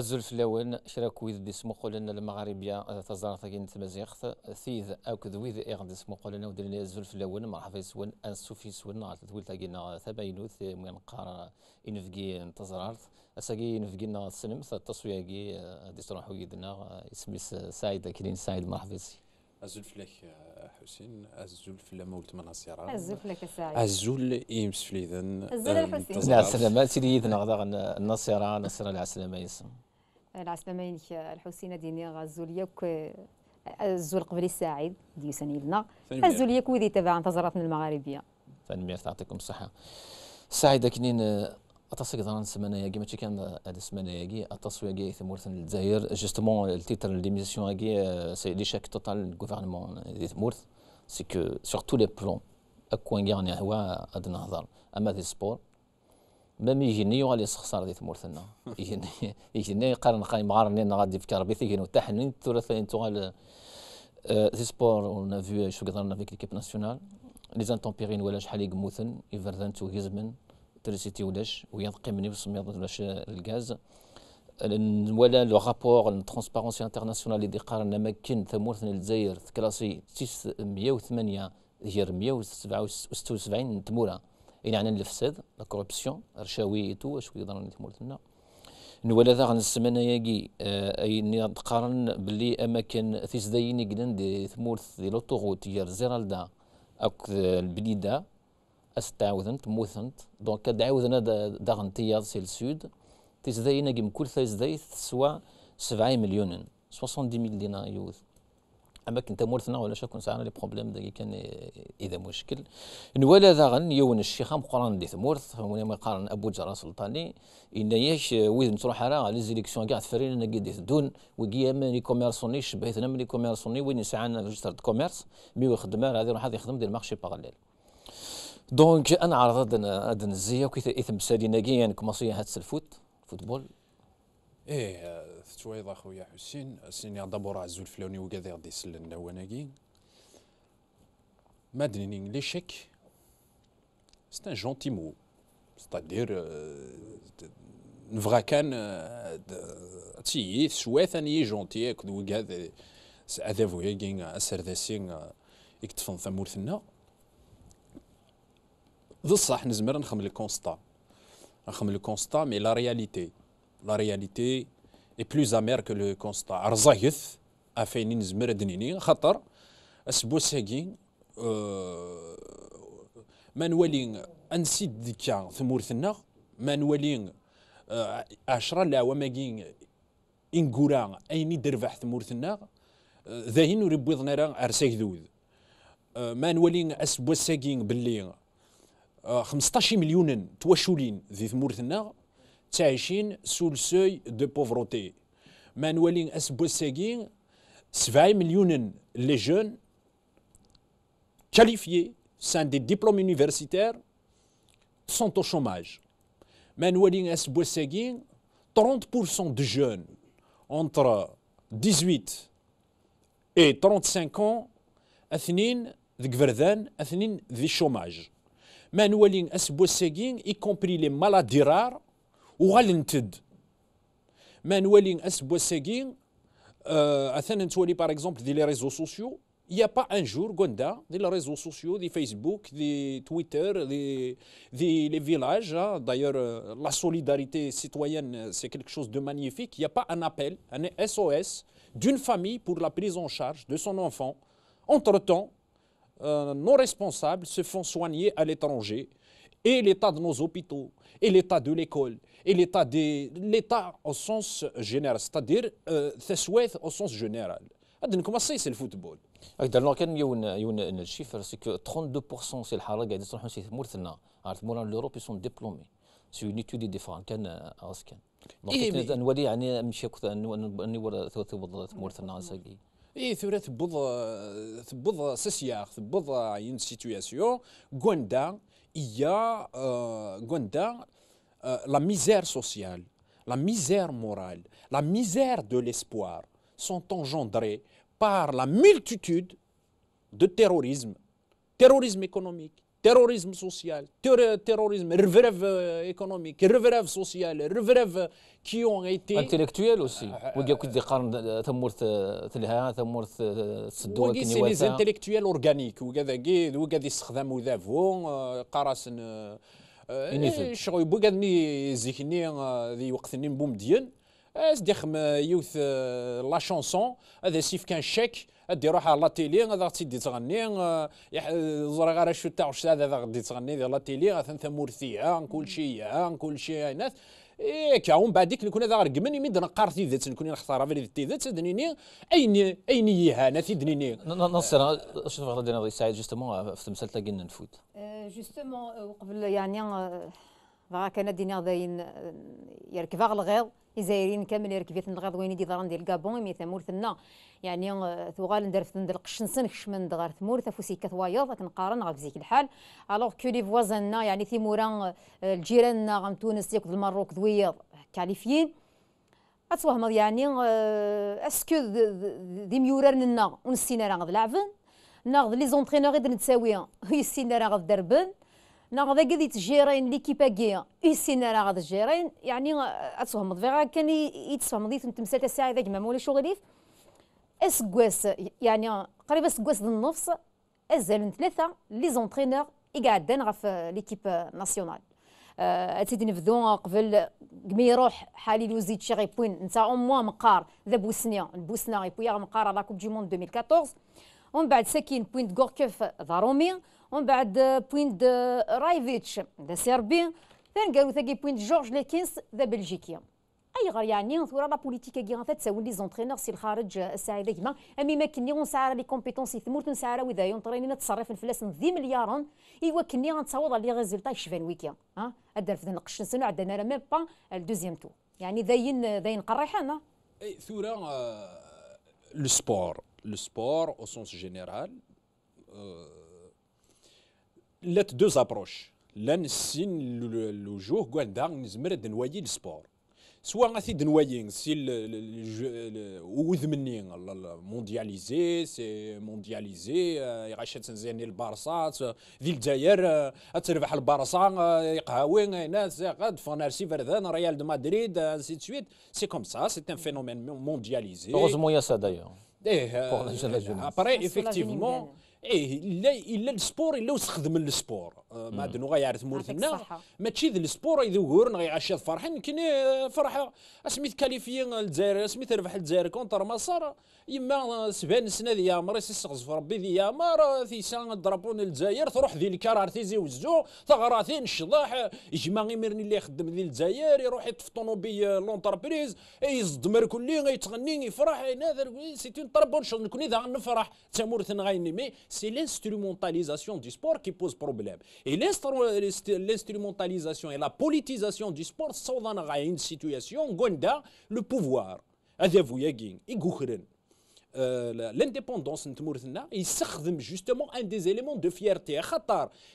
الزلف شراك شراكويد دي قولنا المغاربيه تزارت كي تمازيغت ثيذ اكد ويذ اغ دي سموقلن ودلنا لون مرحبا يسون ان سوفي سون غا تقول تاكينا ثباينوث من قار انفكي تزرارت اساكي نا سنمث التصويه كي آه، دي تروحو يدنا اسمي آه، آه، سعيد كلين سعيد مرحبا يسي الزلف لك حسين الزلف فلا مولت من السيارة الزلف لك سعيد الزول إيمس فليذن الزول حسين نعم سلامات سيدي إذن غدا النصيرة نصيرة العسلامة يسم العسلامين الحسين ديني غزوليك الزول قبل الساعد ديوسني لنا الزوليك وذي تبع انتظرتنا المغاربيه فنمير تعطيكم الصحه سعيده كنين اتصق ظن سمانه ياجي ماشي كان هذا السمانه ياجي اتصوي ياجي ثمورث الجزائر جوستومون التيتر ليميسيون ياجي سي ليشاك توتال غوفرنمون دي ثمورث سيكو كو تو لي بلون اكوان يعني هو هذا نهضر اما دي سبور ما يجيني يغالي يسخسر دي تمورتنا يجيني يجيني قارن قايم مغارني انا غادي في بيتي كينو تحنين ثلاثين تغال دي سبور اون فيو شو قدرنا فيك ليكيب ناسيونال لي زانتومبيرين ولا شحال يقموثن يفردان تو هيزمن تريسيتي ولاش ويا قيمني بسميض ولاش آه، الغاز ولا لو رابور ترونسبارونسي انترناسيونال اللي قارنا ما كان ثمورتنا الجزائر تكلاسي 108 غير 177 تموره الى عنا الفساد لا كوربسيون رشاوي تو اش يضرنا في تمورتنا نولا ذا غنسمن ياكي آه، اي نقارن باللي اماكن تيزداين يقدن دي ثمورت دي لوطوغوت يا زيرالدا اك البنيدا استعوذن تموثن دونك دعوذنا داغن تياض سي السود تيزداين كل كل تيزداي تسوى 70 مليون 70 مليون دينار يوث اما كنت مورثنا ولا شكون نسعنا لي بروبليم داكي كان اذا مشكل نوالا غن يون الشيخ قران دي ثمورث وين ما قارن ابو جرا سلطاني ان ياش ويد نتروح راه لي زيليكسيون كاع تفرين انا قد دون وكيا ماني لي كوميرسوني شبهتنا من لي كوميرسوني وين يسعنا ريجستر كوميرس مي راه هذه راح يخدم ديال مارشي باراليل دونك انا عرضت هاد الزيه وكيف اثم سالينا ناكي يعني كمصيه هاد الفوت فوتبول ايه تويض اخويا حسين سيني دابور عزول فلوني وكذا غادي يسلنا وناكي لي ليشيك سي ان جونتي مو ستادير نفغا كان تي سوا ثاني جونتي اكد وكذا هذا فويا كين اسرداسين يكتفن ثمورثنا ذو الصح نزمر نخمل الكونستا نخمل الكونستا مي لا رياليتي لا رياليتي اي بلوز امير كو لو كونستا رزايث افيني نزمر دنيني خاطر اسبوساكي ما نولي انسيد ديكا ثمورثنا ما نولي لا عشرة لاواماكي انكورا ايني دربح ثمورثنا ذاهين ربيضنا راه ارساك ذوذ ما نولي اسبوساكي باللي 15 مليون تواشولين ذي ثمورثنا تعيشين sous le seuil de pauvreté. نولي اسبو ساكين millions millions jeunes qualifiés, sans des diplômes universitaires, sont au chômage. Mais nous 30% de jeunes entre 18 et 35 ans sont des chômage. اثنين ذي y compris les maladies rares Oualinted, Manuelin Esbosegui, Athénensouali par exemple, des réseaux sociaux, il n'y a pas un jour, Gonda, des réseaux sociaux, des Facebook, des Twitter, des villages, hein. d'ailleurs euh, la solidarité citoyenne c'est quelque chose de magnifique, il n'y a pas un appel, un SOS, d'une famille pour la prise en charge de son enfant, entre temps, euh, nos responsables se font soigner à l'étranger, et l'état de nos hôpitaux, et l'état de l'école, et l'État l'État au sens général, c'est-à-dire تسويث euh, au sens général. هذا نكمصيس الفوتبول هكذا لو كان يون يون الشيفر سي كو 32% سي الحاله قاعد يصلحوا سي ثمورثنا عرفت موران لوروب يسون ديبلومي سي اون ايتود ديفان كان اسكن دونك نولي يعني مشي نور ثوث ثمورثنا ساكي اي ثورة بض تبض سسياغ تبض عين سيتوياسيون غوندا يا غوندا Euh, la misère sociale, la misère morale, la misère de l'espoir sont engendrées par la multitude de terrorisme, terrorisme économique, terrorisme social, terrorisme, revêve euh, économique, revêve social, revêve euh, qui ont été... Intellectuels aussi. C'est des intellectuels organiques. إيه، شغل بوكادني زيكني آه، ذي وقتني مبومديان اس آه، دخم آه، يوث لا شونسون هذا سيف كان شيك ادي روح على لا تيلي هذا تيدي تغني زرا غير شو تاع واش هذا غادي تغني لا تيلي ثمورثيه كلشي كلشي ناس إيه كا بعد ديك نكون هذا رقمن يمد نقار ذات نكون نختار في ذات دنيني اين اين يهانا في دنيني نصر شنو بغيت ندير سعيد جوستومون أه، في تمثال تاع نفوت أه، جوستومون قبل يعني بغا أه، كان دينا داين يركب الغيظ الجزائريين كامل يركبيت الغضويني دي ضران ديال الكابون مي ثنا يعني آه، ثوغال في ندلق شنسن كشمن دغار ثمور ثفوسي كثوايض كنقارن بزيك الحال الوغ كو لي فوازاننا يعني ثيمورا آه، الجيراننا غام تونس ياك المروك ذويض كاليفيين اتوهم يعني آه، اسكو دي ميورن لنا ونسينا راه غد لعبن ناخذ لي زونترينور غير هي السينا راه غد دربن ناغدا كذي تجيرين اللي كيباكيا يسينا راه غاد الجيرين يعني اتهمض فيغا كان يتسهم ديت تمثال الساعه ذاك ما مولي شغليف اسكواس يعني قريبا اسكواس النفس ازال ثلاثه لي زونترينور يقعدان غا في ليكيب ناسيونال اتيدي نبدو قبل كمي يروح حالي لوزيت شي غيبوين نتا او موا مقار ذا بوسنيا البوسنا غيبويا مقار على كوب دي موند 2014 ومن بعد ساكين بوينت غوركوف ضارومي ومن بعد بوينت رايفيتش ذا سيربي ثان قالوا ثاقي بوينت جورج ليكينس ذا بلجيكي اي غير يعني ثورا لا بوليتيك كي غان تساول لي زونترينور سي الخارج الساعه كيما امي ما كني غون سعر لي كومبيتونسي ثمورت نسعر وذا ينطريني نتصرف فلاس ذي مليارون ايوا كني غنتصوض على لي ريزولتا يشفان ويكيا ها ادار في نقش سنو عندنا لا ميم با الدوزيام تو يعني ذاين ذاين قريحانا اي ثورا لو سبور لو سبور او سونس جينيرال Il y a deux approches. L'un est le jour où il y a le sport. Soit on y a le sport mondialisé, euh, il y a un le Barça, il y a un le Barça, il y a le Barça, il y a le Real de Madrid, euh, ainsi de suite. C'est comme ça, c'est un phénomène mondialisé. Heureusement, il y a ça d'ailleurs. Euh, après, ah, effectivement. ايه الا الا السبور الا وسخدم السبور آه، ما عندنا غيعرف مورثنا ماشي ذا السبور يدور غيعشي فرحين كاين آه، فرحه اسميت كاليفي الجزائر اسميت ربح الجزائر كونتر صار يما آه، سبان سنه مريس يامر في ربي ذي في سان الدرابون الجزائر تروح ذي الكرار تيزي وزو ثغراتين الشضاح يجمع يمرني اللي يخدم ذي الجزائر يروح يطف طونوبي لونتربريز إيه، يزدمر كلي يتغني يفرح هذا سيتي طربون شغل نكون اذا نفرح غيني مي c'est l'instrumentalisation du sport qui pose problème. Et l'instrumentalisation et la politisation du sport sont dans une situation gonda le pouvoir. Euh, l'indépendance il s'exprime justement un des éléments de fierté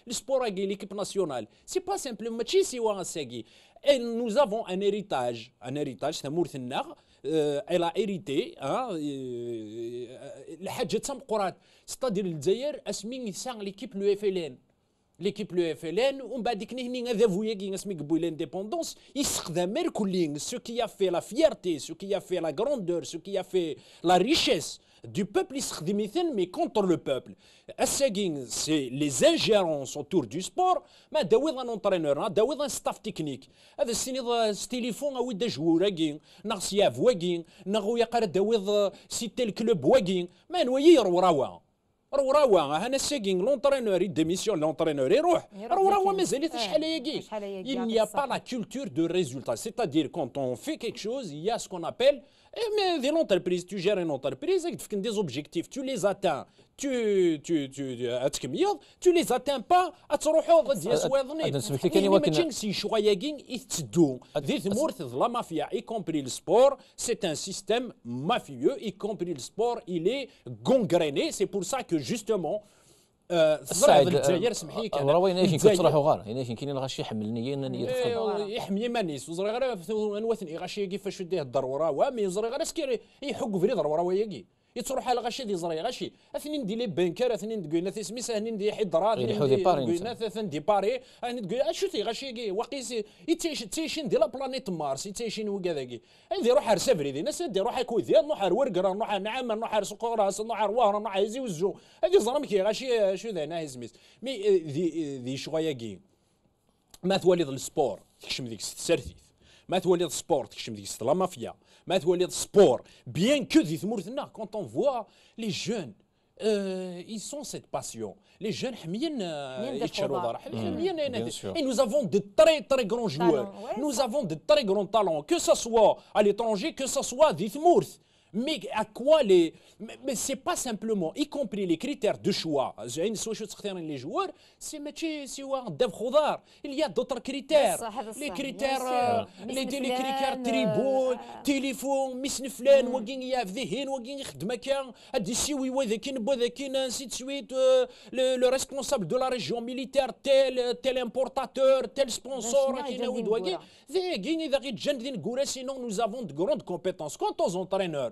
le sport l'équipe nationale c'est pas simplement et nous avons un héritage un héritage آه، اي لا ايريتي آه، آه، الحاجه تمقرات ستادير الجزائر اسمي سان ليكيب لو اف ال ان ليكيب لو اف ال ان ومن بعد كنا هني ذافويا كي اسمي قبو لانديبوندونس يستخدم كلين سو كي في لا فيرتي سو كي في لا غروندور سو كي في لا ريشيس du peuple israélien, mais contre le peuple. C'est les ingérences autour du sport. Mais d'avoir un entraîneur, hein, d'avoir un staff technique. C'est un téléphone, oui, des joueurs, hein, n'a si à voigin, hein, n'a pas d'avoir euh, si tel club voigin. Mais noyer, rawa. l'entraîneur انا ساكين لونترينور يديميسيون لونترينور يروح روروا مازالت شحال يجي il n'y a pas la culture de résultat c'est-à-dire quand on fait quelque chose il y a ce qu'on appelle eh, mais une entreprise, tu gères une entreprise avec des objectifs, tu les atteins. Tu tu tu tu euh, les atteins pas à ضد يسواضنين ما تنسي شويه كين يتدو ذي ثمورت La mafia, y compris le sport c'est un système mafieux y compris le sport il est gangréné c'est pour ça que justement آه، الصعيد الجزائر آه، سمح لي كان راه ايش كتروحوا غار ايش كاين غاشي يحملني انا اللي يدخل إيه، يحمي مانيس وزري غير انوثني غاشي كيفاش يديه الضروره وامي زري غير سكيري يحك فري ضروره وياكي يتروح على غاشي دي زري غاشي اثنين دي لي بنكر اثنين دي قينا تسميس اثنين دي حضرا اثنين دي كوينا اثنين دي باري اثنين دي اشو تي غاشي وقيس يتيش تيشين دي لا بلانيت مارس يتيشين وكذا كي اندي روح ار سفري دي ناس دي روح كويت ديال نوح ورك ورقرا نوح نعم نعام نوح سوق راس نوح على وهر نوح على زوزو هذه كي غاشي شو ذا ناهي سميس مي دي دي شويه كي ما تواليد السبور تكشم ديك السرثيث ما تواليد السبور تكشم ديك لا مافيا ما تولي سبور بيان كو que ثمورتنا quand on voit les jeunes euh, ils ont cette passion. Les jeunes, et nous avons de très très grands joueurs. Nous avons de très grands talents, que ce soit à l'étranger, que ce soit d'Ithmourth. Mais à quoi les. Mais, c'est pas simplement, y compris les critères de choix. les joueurs, c'est Il y a d'autres critères. Les critères, euh, les, critères euh, tribaux, téléphone, misniflan, mm. wagging yafdihin, wagging khdmakan, adisiwi wadakin, bodakin, ainsi de suite. Euh, le responsable de la région militaire, tel, tel importateur, tel sponsor, sinon nous avons de grandes compétences. Quant aux entraîneurs,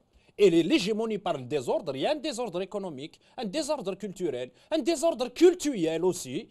elle est légémonie par le désordre. Il y a un désordre économique, un désordre culturel, un désordre culturel aussi.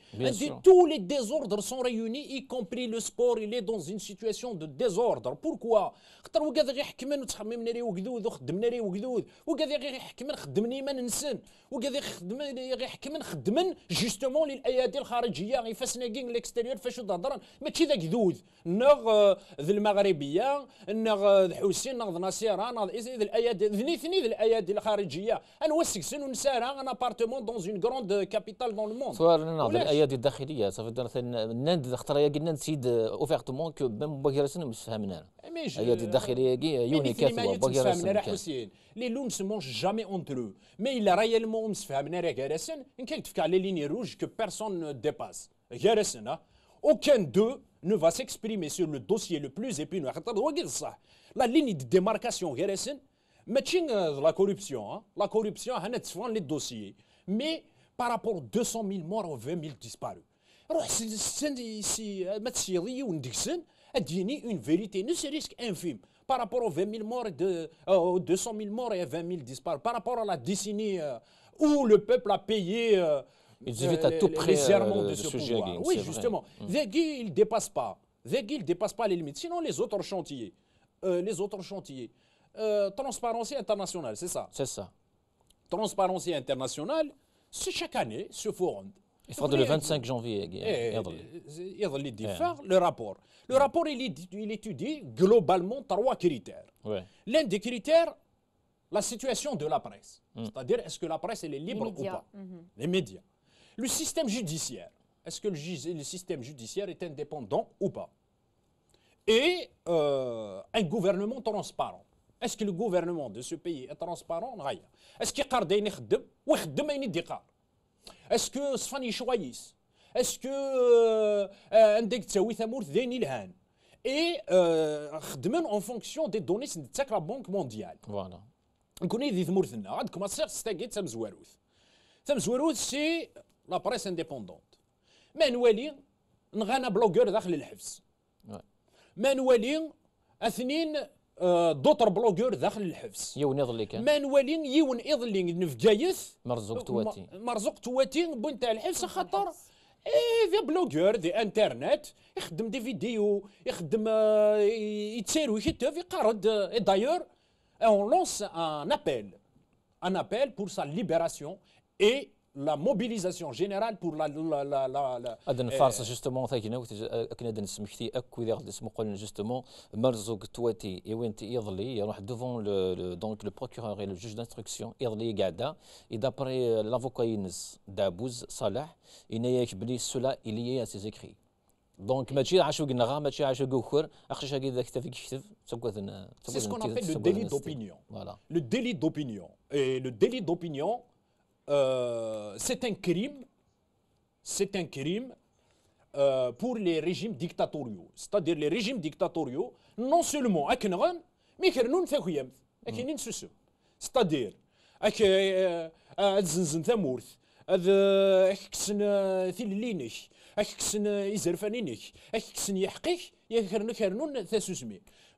tous les désordres sont réunis, y compris le sport. Il est dans une situation de désordre. Pourquoi خاطر وقاد غير حكمان وتخمم ناري وقدود وخدمنا ناري وقدود وقاد غير يحكمن خدمني ما ننسن وقاد غير يحكمن خدمن جوستومون للايادي الخارجيه غيفاسنا كين ليكستيريور فاش تهضرن ماشي ذا قدود نغ ذا المغربيه نغ حسين نغ ناصيران نغ الايادي ذني الايادي الخارجيه نوسكسن ونسارع ان ابارتمون دون اون غروند كابيتال دون الموند dans ناظر الايادي الداخليه صافي ناند a يا قلنا نسيد اوفيرتمون كو capitale dans مش فهمنا الايادي الداخليه يوني se لي Mais جامي مي ليني روج بيرسون ديباس aucun d'eux ne va s'exprimer sur le dossier le plus épineux. La ligne de démarcation, la corruption, hein. on a souvent les dossiers, mais par rapport aux 200 000 morts euh, ou 20 000 disparus, c'est ici سي ou تسيضي risque infime une vérité, ne serait-ce par rapport aux 20 000 morts, de, 200 000 morts et 20 000 euh, disparus, par rapport à la décennie euh, où le peuple a payé il les, à tout de ce sujet pouvoir. oui, justement. Les mm. il ne dépasse pas. il dépasse pas les limites. Sinon, les autres chantiers, les autres chantiers, Transparency euh, transparence internationale, c'est ça C'est ça. Transparency internationale, c'est chaque année, ce forum. Il le 25 janvier. Le rapport. Le rapport, il, étudie globalement trois critères. L'un des critères, la situation de la presse. Mm. C'est-à-dire, est-ce que la presse, est libre ou pas mm-hmm. Les médias. Le système judiciaire. Est-ce que le, système judiciaire est indépendant ou pas Et euh, un gouvernement transparent est-ce que le gouvernement de ce pays est transparent Rien. Est-ce qu'il garde une chdem ou chdem une idéal Est-ce que Sfani choisit Est-ce que un dictateur euh, Thamour Zeni l'hane Et chdem euh, en fonction des données de la Banque mondiale. Voilà. On connaît des Thamour Zena. Ad comment ça se tague Thamzwarouth Thamzwarouth c'est la presse indépendante. Mais nous allons, nous avons un blogueur dans le Hafs. Mais nous allons, آه، دوتر بلوغور داخل الحبس يون اللي كان مانوالين يون اضلي نفجايس مرزوق تواتي مرزوق تواتي بنت الحبس خاطر ايه ذا بلوغور دي انترنت يخدم دي فيديو يخدم آه، يتسير ويشتو في قرد دايور اون لونس ان ابل ان ابل بور سا ليبراسيون اي la mobilisation générale pour la la euh, le donc le procureur et le juge d'opinion le délit d'opinion et le délit d'opinion c'est un crime, c'est un crime euh, pour les régimes dictatoriaux. C'est-à-dire les régimes dictatoriaux, non seulement à Kenran, mais nous nous كيرنون a اكينين سوسو ستادير اك تزنزن تامورت اذ اكسن ثلينك اكسن ازرفانينك اكسن يحقيك يا كرنو كرنون تاسوسمي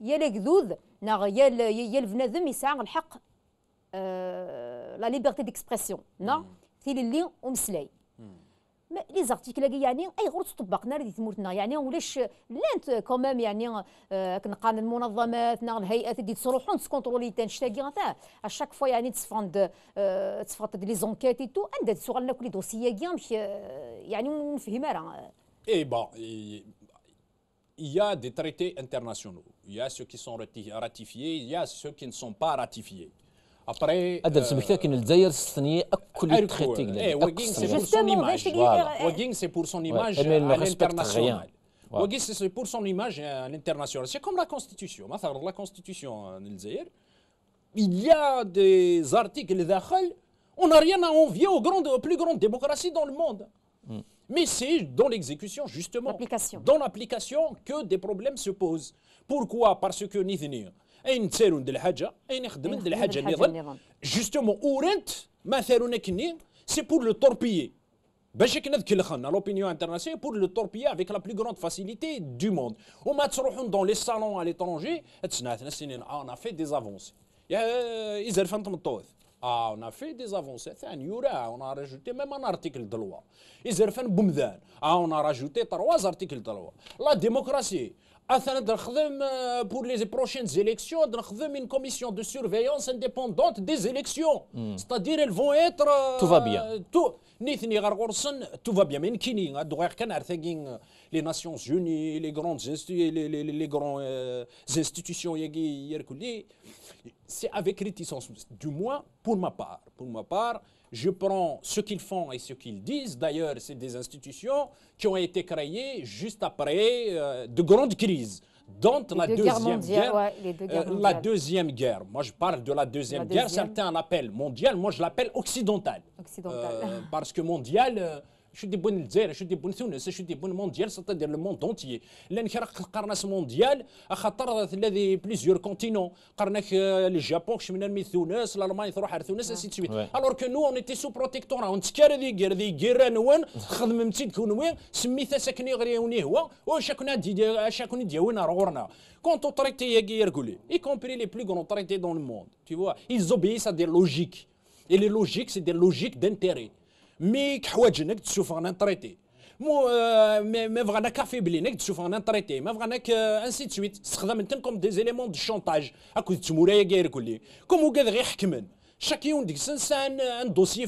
يا لجذوذ ناغ يا يا البنادم يسعى الحق لا ليبرتي ديكسبرسيون نا تي اللي ومسلاي لي زارتيكل يعني اي تطبق تطبقنا دي تمورتنا يعني ولاش لانت كومام يعني كنقان المنظمات ناغ الهيئات دي تصروحون تسكونترولي تنشتاكي غتا اشاك فوا يعني تسفند آه تسفند لي زونكيت تو عندها تسوغ لنا كل دوسيا كيا يعني نفهم راه اي با يا دي تريتي انترناسيونال Il y a ceux qui sont ratifiés, il y a ceux qui ne sont pas ratifiés. Après, euh, c'est pour son image. c'est pour son image à l'international. c'est pour son image à l'international. C'est comme la Constitution. La Constitution il y a des articles d'Akhal. On n'a rien à envier aux plus grandes démocraties dans le monde. Hmm. Mais c'est dans l'exécution, justement, dans l'application, que des problèmes se posent. بوركوا باسكو نيثني اين تسالون دل حاجه اين يخدم دل حاجه النظام جوستومون اورنت ما ثارونا كني سي بور لو توربيي باش كنا ذك الخنا لوبينيو انترناسيون بور لو توربيي افيك لا بلو غروند فاسيليتي دو موند وما تروحون دون لي صالون ا ليترونجي تسناتنا سنين اون افي دي افونسي يا يزرفن تمطوث اه اون في دي زافونسي ثاني يورا اون راجوتي ميم ان ارتيكل دلوا يزرفن بمذان اه اون راجوتي ترواز ارتيكل دلوا لا ديموكراسي Euh, pour les prochaines élections, une commission de surveillance indépendante des élections. Hmm. C'est-à-dire, elles vont être. Euh, tout va bien. Tout. va bien. Mais hein, les Nations Unies, les grandes les, les, les grandes euh, institutions, c'est avec réticence. Du moins, pour ma part. Pour ma part, je prends ce qu'ils font et ce qu'ils disent. D'ailleurs, c'est des institutions qui ont été créées juste après euh, de grandes crises dont la, deuxième guerre, euh, la deuxième guerre. Moi, je parle de la deuxième guerre. Certains l'appellent mondiale. Moi, je l'appelle occidentale. Occidental. Euh, parce que mondiale, شو دي بون الجزائر شو دي بون تونس شو دي بون مونديال ستادير لو موند اونتيي لان كراك قرناس مونديال خاطر الذي بليزيور كونتينون قرناك الجابون آه، من من تونس الالمان تروح على تونس سيت سويت الوغ كو نو اون ايتي سو بروتيكتورا ونتكار ذي غير ذي غير نوان خدم متيد كون وين سميتها ساكني غير يوني هو واش كنا دي اش كنا دياونا رغورنا كونتو تريتي يرغولي اي كومبري لي بلو غون تريتي دون الموند تي فوا ايزوبيس ils obéissent à des logiques et les logiques c'est des Mais qui va gagner du chauffant en traité? Moi, mes mes vannes café bleu n'est que du traité. que ainsi de suite. C'est comme des éléments de chantage à cause du murage érigé. Comme vous êtes récemment, chacun dit que c'est un dossier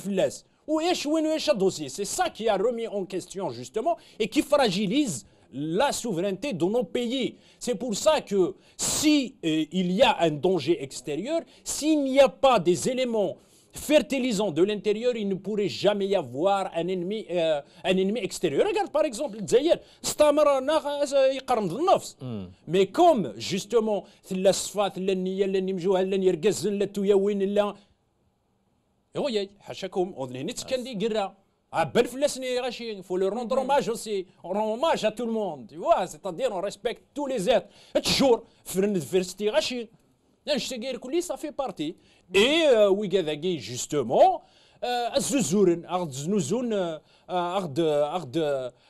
ou est-ce dossier? C'est ça qui a remis en question justement et qui fragilise la souveraineté de nos pays. C'est pour ça que si euh, il y a un danger extérieur, s'il n'y a pas des éléments fertilisant de l'intérieur, il ne pourrait jamais y avoir un ennemi, euh, un ennemi extérieur. Regarde par exemple le Mais comme justement, هوياي حاشاكم اظن نتكن دي قرا عبال فلاسني غاشي فو لو روندر اوماج اوسي روماج ا تو لو موند تو سيتادير اون ريسبكت تو لي زيت تشور فرن فيرستي غاشي نشتغل كلي صافي بارتي اي كي جوستومون الزوزورن اخذ زنوزون اخذ اخذ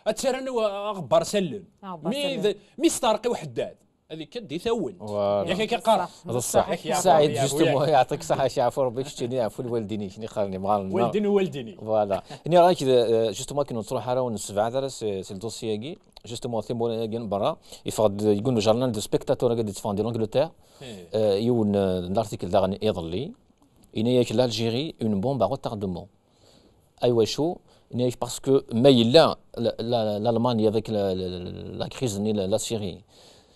اتسرن اغ برسلن مي مي ستارقي وحداد هذيك كد يثون ياك قرا بصح سعيد جوستومون يعطيك صحه شي عفو ربي شتيني عفو الوالديني شني خالني مغالن والدين والديني فوالا ني راك جوستومون كي نروح راه ونسبع هذا سي الدوسي كي جوستومون ثيم ولا كي برا يفقد إيه. euh, يقول جورنال دو سبيكتاتور قد تفان دي لونجلتير يون الارتيكل دا غني يضلي إنياك لالجيري اون بومب ا روتاردمون ايوا شو نيش باسكو ما يلا l'Allemagne avec لا كريز la لا ni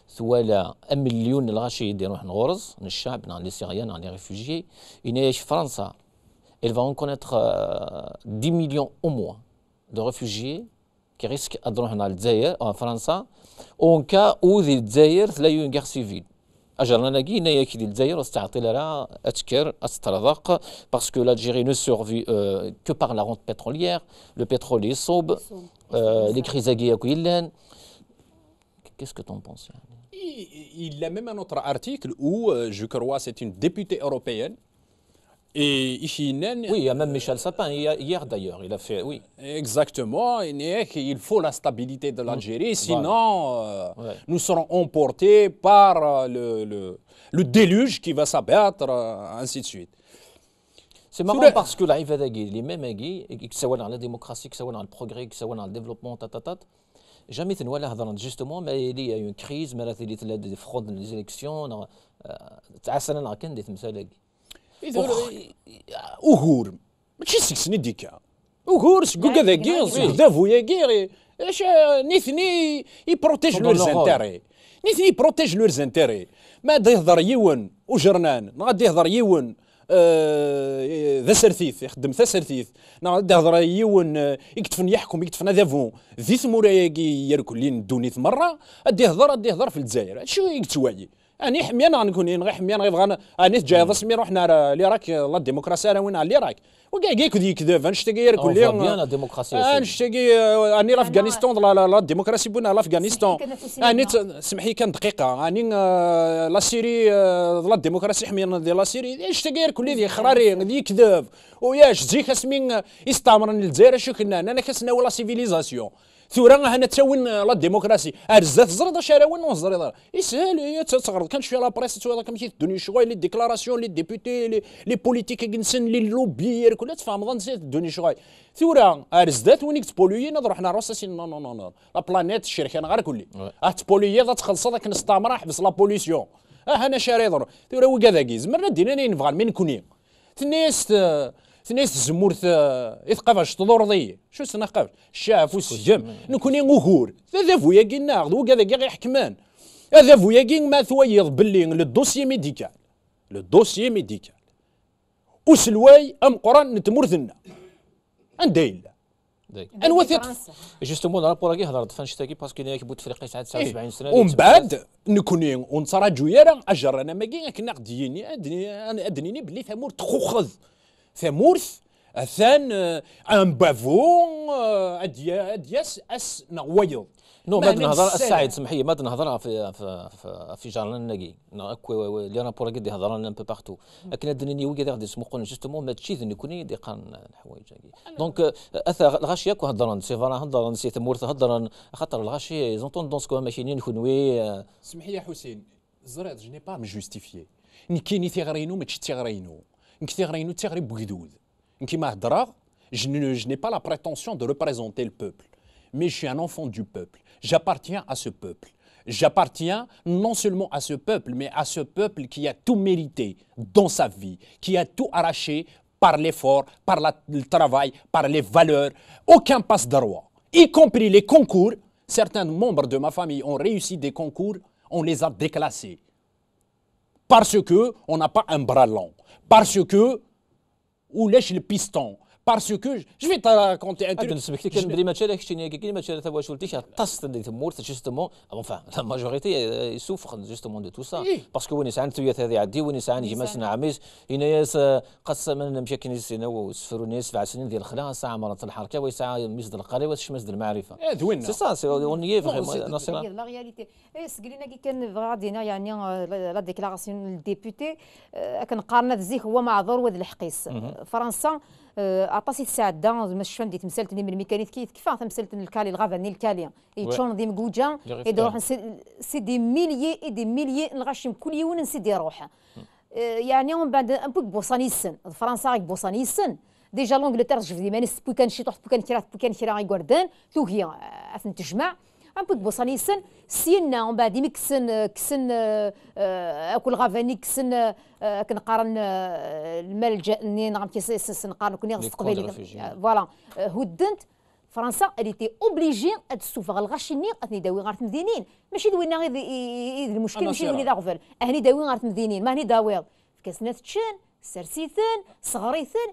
Soit là un million de réfugiés, les Syriens, les réfugiés. Il a en France. Il va en connaître 10 euh, millions au moins de réfugiés qui risquent d'entrer dans en France, ou en cas où le désert là y a une guerre civile. il y a qui dit le désert, c'est en dire parce que l'Algérie ne survit euh, que par la rente pétrolière. Le pétrole est euh, Les crises guerrières qu'il y Qu'est-ce que tu en penses? il y a même un autre article où, euh, je crois, c'est une députée européenne. Et oui, il y a même Michel Sapin, hier d'ailleurs, il a fait, oui. Exactement, il faut la stabilité de l'Algérie, mm. sinon euh, nous serons emportés par euh, le, le, déluge qui va s'abattre, ainsi de suite. C'est marrant parce que les mêmes dans la démocratie, dans le progrès, dans le développement, tatatat, جامي تنوالى هضرنا جيستومون ما لي اون كريز ما مرات اللي تلا دي فخود ليزيليكسيون تعسرنا كان دي تمثال اهور ماشي سكسني ديكا اهور سكوكا ذاكي دافو كيري اش نيثني يبروتيج لورز انتيري نيثني يبروتيج لورز انتيري ما غادي يهضر يون وجرنان غادي يهضر يون آه، ذا سرثيث يخدم ذا سرثيث نعود هضره يون آه، يكتفن يحكم يكتفن هذا فون ذي ثمورة يجي يركلين دوني ثمرة ادي هضر ادي هضر في الجزائر شو يكتواجي اني حميان غنكون غير حميان غير غانا اني جاي ضسمي روحنا اللي راك لا ديمقراسيه راه وين على راك وكاع كيك ديف نشتكي لك اللي بيان لا ديموكراسي نشتكي اني لا ديموكراسي بونا لافغانستون. اني سمحي كان دقيقه اني آه، لا سيري آه، لا ديموكراسي حمينا دي لا سيري نشتكي لك اللي ذي خراري ذي كذاب وياش زي خاص من الجزائر الجزائر كنا انا كسنا ولا سيفيليزاسيون ثورا هنا تاوين لا ديموكراسي ارزات زرد شراون وزرد يسهل تغرد كان شويه لا بريس تويلا كم شي الدنيا شويه لي ديكلاراسيون لي ديبوتي لي لي بوليتيك كنسن لي لوبيير كلها تفهم ظن الدنيا شويه ثورا ار وينك تبوليي نضر حنا روسا سي نو نو نو لا بلانيت الشركه غير كلي اه تبوليي تخلص داك نستمر حبس لا بوليسيون اه انا شاري ضر ثورا وكذا كيز مرنا دينا فغال من كوني تنيست ثنيت تزمورت يثقافش آه، تضرضي شو سنقاف شاف وسجم نكوني غهور هذا فو كي ناغد وكذا كي حكمان هذا فو كي ما ثويض باللي للدوسي ميديكال للدوسي ميديكال وسلواي ام قران نتمرثنا عند الا انوا ثقف جوستومون رابور كي هضرت شتاكي باسكو انا كيبوت فريق تاع 79 سنه ومن بعد نكوني ونتراجو يا اجر انا ما كي ناقد يني ادنيني بلي ثمور تخوخذ ثمورث اثان ان بافون ادياس اس نغويض نو ما نهضر السعيد سمحي ما تنهضر في في في جارنا ناكي اكو لي رابور كي هضر ان بو بارتو لكن هاد النيو كي غادي سموقون جوستومون ما تشي ذني كوني دي قان الحوايج دونك اثا الغاشيه كو هضر سي فانا هضر سي ثمورث هضر خاطر الغاشيه زونتون دونس كو ماشي نين خنوي يا حسين زرعت جني با مجوستيفيي ني كيني تيغرينو ما تشتي غرينو Je n'ai pas la prétention de représenter le peuple, mais je suis un enfant du peuple. J'appartiens à ce peuple. J'appartiens non seulement à ce peuple, mais à ce peuple qui a tout mérité dans sa vie, qui a tout arraché par l'effort, par le travail, par les valeurs. Aucun passe droit, y compris les concours. Certains membres de ma famille ont réussi des concours, on les a déclassés. Parce qu'on n'a pas un bras long parce que, ou lèche le piston, باسكو جو في تراكونتي ان تريك بالنسبه لك كنبري ما تشاركش كي ما تشارك واش قلتي طاست اللي تمورت جوستومون اونفان لا ماجوريتي يسوفخ جوستومون دو تو سا باسكو وين سعان تويات هذه عدي وين يجي مسنا عميس يناياس قسما مشى كنيس سفر ناس سبع سنين ديال الخلا ساعه مرات الحركه وساعه ميز القريه وشمس المعرفه دوينا سي سا سي اون ني فريمون ناصره لا رياليتي سكرينا كي كان غادينا يعني لا ديكلاراسيون ديبوتي كنقارن بزيك هو معذور وذ الحقيس فرنسا اطاسي الساعده مش فهم دي تمثلت من الميكانيك كيف كيف تمثلت الكالي الغافه ني الكالي يتشون دي مقوجه يدروح سيدي ميليي اي دي ميليي نغشم كل يوم نسيدي روحه يعني اون بعد ان بوك بوصاني السن فرنسا بوصاني السن ديجا لونجلتير جفدي ماني كان شي طوح بوكان كرا بوكان كرا غيكوردان توهي اثن تجمع عم بود بوصاني سن سينا ومن بعد كسن كسن اكل غافاني كسن كنقارن الملجا نين عم تيسن قارن كوني غصت قبيلي فوالا هدنت فرنسا اللي تي اوبليجي هاد الغاشيني اثني داوي غارت مدينين ماشي دوينا غير المشكل ماشي دوينا غفل اهني داوي غارت مدينين ما هني داوي كاس ناس تشن سرسيثن صغريثن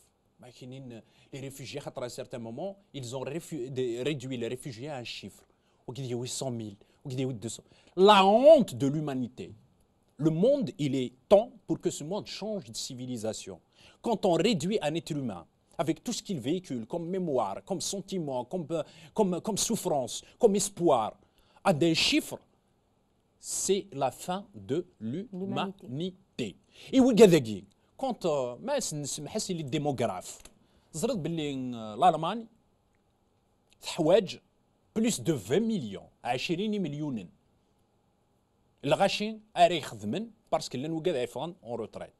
Les réfugiés, à un certain moment, ils ont réduit les réfugiés à un chiffre. Ou qui dit 800 000, ou qui dit 200. La honte de l'humanité. Le monde, il est temps pour que ce monde change de civilisation. Quand on réduit un être humain avec tout ce qu'il véhicule comme mémoire, comme sentiment, comme, euh, comme, comme souffrance, comme espoir, à des chiffres, c'est la fin de l'humanité. Et oui, كونت آه، ما نسمحس اللي ديموغراف زرت باللي آه، لالمان تحواج بلوس دو 20 مليون 20 مليون الغاشين اري يخدمن باسكو لان وكاد عيفون اون روتريت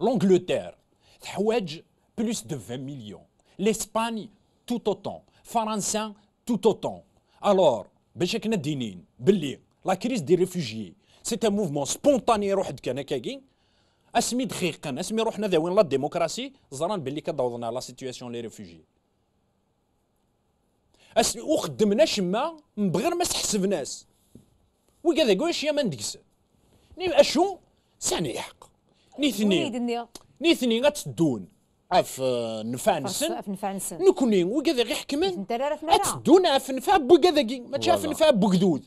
لونجلتير تحواج بلوس دو 20 مليون لاسباني توت اوتون فرنسا توت اوتون الور باش كنا دينين باللي لا كريز دي ريفوجي سي ان موفمون سبونتاني روحك انا كاين اسمي دقيقا اسمي روحنا ذا وين لا ديموكراسي زران باللي كضوضنا لا سيتياسيون لي ريفوجي اسمي وخدمنا شما من بغير ما ناس وي كذا كويش يا ما ندكس ني اشو ساني يحق ني ثني غتدون اف نفانسن اف نفانسن نسن نكوني وكذا غير حكمن اتدون اف نفع بوكذا ما تشاف نفا بوكدود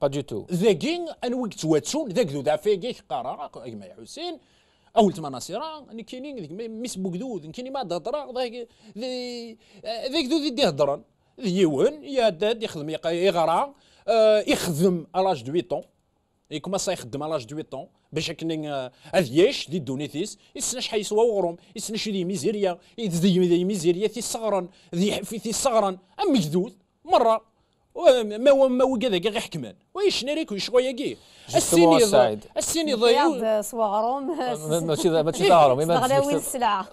با دو تو ذا كين ان ويك تواتسون ذا كدود دافيكي قرار كما يا حسين او تمناصيرا يعني كاينين ميس بوكدود كاين ما تهضر ذاك ذيك ذو ذي هضران يون داد يخدم يغرى آه، يخدم الاج دو 8 طون يكماس يخدم الاج دو 8 باش كنين اذياش آه، دي دونيتيس يسنا شحال يسوا وغرم يسنا دي ميزيريا يدي ميزيريا تيصغرن ذي في تيصغرن ام مجدود مره ما هو ما وكذا غير حكمان وايش ناريك ويش غوياكي السيني سعيد السيني ضيع سواعرهم ماشي ماشي ظهرهم ما السلعه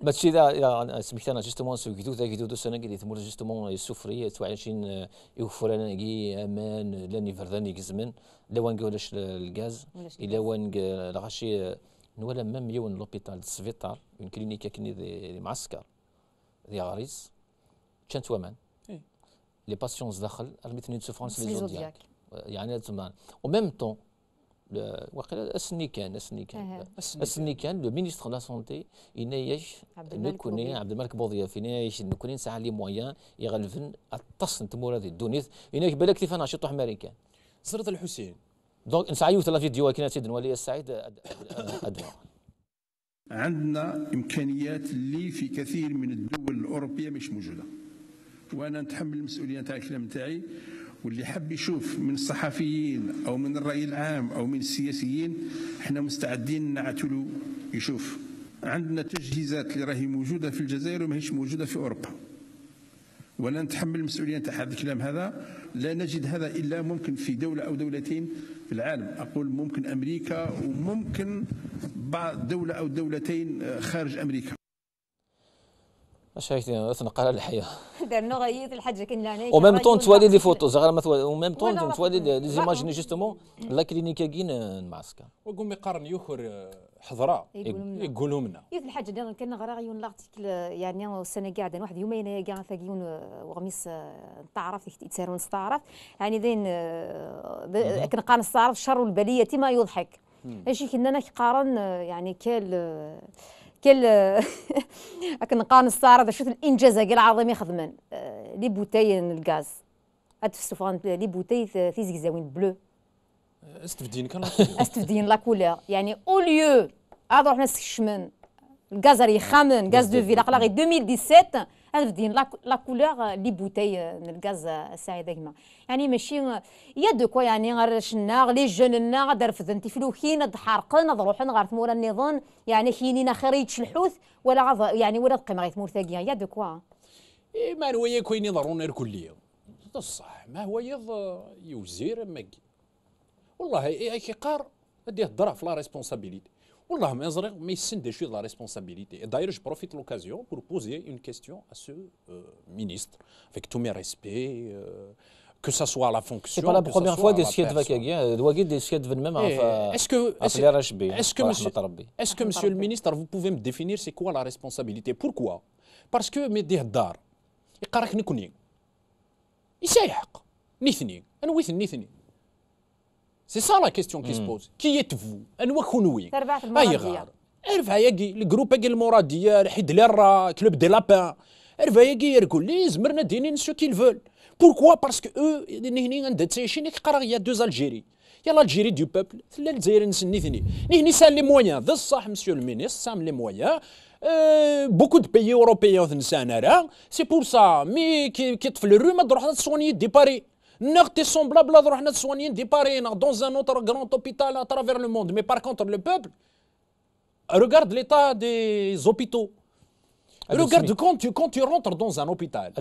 ماشي ذا سمحت انا جوستومون سو كيدو تا كيدو دوس انا كي تمول جوستومون السفريه توعشين يوفر انا كي امان لاني فرداني كزمن لا وان ولاش الغاز الا وان الغاشي نولا ميم يون لوبيتال سفيتار اون كلينيكا كني معسكر ذي غريز كانت ومان لي باسيونز دخل رميتني سوفونس لي زودياك يعني تما ميم طون واقيلا السني كان السني كان السني كان لو مينيستر لا سونتي ينايش نكوني عبد الملك بوضياف نايش نكوني نسعى لي مويان يغلفن التصن تمورا هذه الدونيث ينايش بالك كيف انا شطوح ماريكان صرت الحسين دونك نسعى يوث لا فيديو كي نسيد ولي السعيد عندنا امكانيات اللي في كثير من الدول الاوروبيه مش موجوده وانا نتحمل المسؤوليه نتاع الكلام نتاعي واللي حب يشوف من الصحفيين او من الراي العام او من السياسيين احنا مستعدين نعتوا له يشوف عندنا تجهيزات اللي راهي موجوده في الجزائر وماهيش موجوده في اوروبا ولا نتحمل المسؤوليه نتاع هذا الكلام هذا لا نجد هذا الا ممكن في دوله او دولتين في العالم اقول ممكن امريكا وممكن بعض دوله او دولتين آه، خارج امريكا شايفتي تنقرا الحياه درنا غايت الحاج كاين لهنا او ميم طون توالي دي فوتو زعما مثلا او طون توالي دي ني جوستومون لا كلينيكا كين آه، معسكر وقوم يقارن يخر آه، حضره يقولوا لنا يوث الحاج ديال كان غرا غيون لارتيكل آه، يعني السنه قاعده واحد يومين كاع ثاقيون وغميس تعرف تسارون تعرف يعني ذين كنقارن تعرف الشر والبليه ما يضحك اجي كنا نقارن يعني كال كل قان الصارد شفت الانجاز كي العظيم يخدمن لي بوتاين الغاز هاد فان لي بوتاي زوين بلو استفدين كان استفدين لا كولور يعني او ليو هذا رحنا نسكشمن الغاز راه يخامن غاز دو في لا 2017 هذا لا كولور لي بوتاي الغاز السعيد كما يعني ماشي يا دو كوا يعني شنا لي جون غاد رفدن تفلوكين غاد حرقن غاد روحن غار ثمور النظام يعني كينينا خير الحوث ولا يعني ولا تقيم غير ثمور ثاقيا يا دو كوا اي ما هو يكوين يضرون الكلية بصح ما هو يض يوزير مكي والله اي كي قار ديه الضرع في لا ريسبونسابيليتي Wallah, mais une suis de la responsabilité. Et d'ailleurs, je profite de l'occasion pour poser une question à ce euh, ministre, avec tous mes respects, euh, que ce soit à la fonction. C'est pas la première fois des sièges vacagien, euh, Douagid des sièdes même Est-ce que, hein, est-ce que, monsieur, est-ce que, monsieur le ministre, vous pouvez me définir c'est quoi la responsabilité Pourquoi Parce que mes Haddar, il n'y a pas de Il n'y a pas سي سا لا كيستيون كي سبوز كي يتفو انوا كونوي تربعت المرضيه ارفع ياكي الجروب ياكي المراديه الحدلرة كلوب دي لابان ارفع ياكي يركل لي زمرنا دينين سو كيل فول بوركوا باسكو او هني عندها تايشين يقرا يا دوز الجيري يا الجيري دو بوبل تلا الجزائر نسني ثني نهني سان لي موان ذا صح مسيو المينيس سام لي موان بوكو دو بيي اوروبيان ثنسان راه سي بور سا مي كي طفل الرو ما تروح تصوني دي باري es semblable à de soigner des dans un autre grand hôpital à travers le monde. Mais par contre, le peuple regarde l'état des hôpitaux. Regarde quand tu, quand tu rentres dans un hôpital.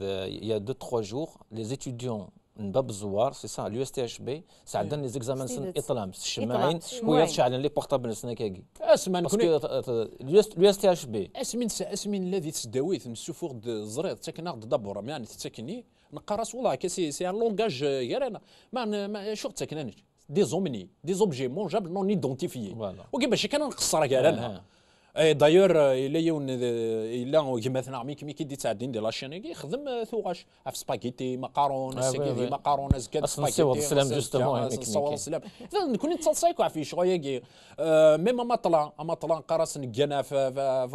Il y a deux trois jours, les étudiants من باب الزوار سي سا اليو اس تي اش بي ساعدنا إيه. لي زيكزامان سن اطلام الشماعين ويا تشعل لي بورتابل سنا كاكي اسما اليو اس تي اش بي اسمي اسمن الذي تسداويت نسوفور زريط تاكنا دابور يعني تاكني نقرا والله كسي سي ان لونغاج غير انا ما شو تاكنا دي زومني دي زوبجي مونجابل نون ايدونتيفيي وكي باش كان نقصر كاع انا دايور الا يون الا مثلا عمي كمي كي تسعدين دي لاشين يخدم ثوغاش اف سباكيتي مقارون سكيدي مقارون ازكاد سباكيتي نصور السلام جوستومون نصور السلام نكون سايكو في شغيا ميم اما طلع اما طلع قراص نكانا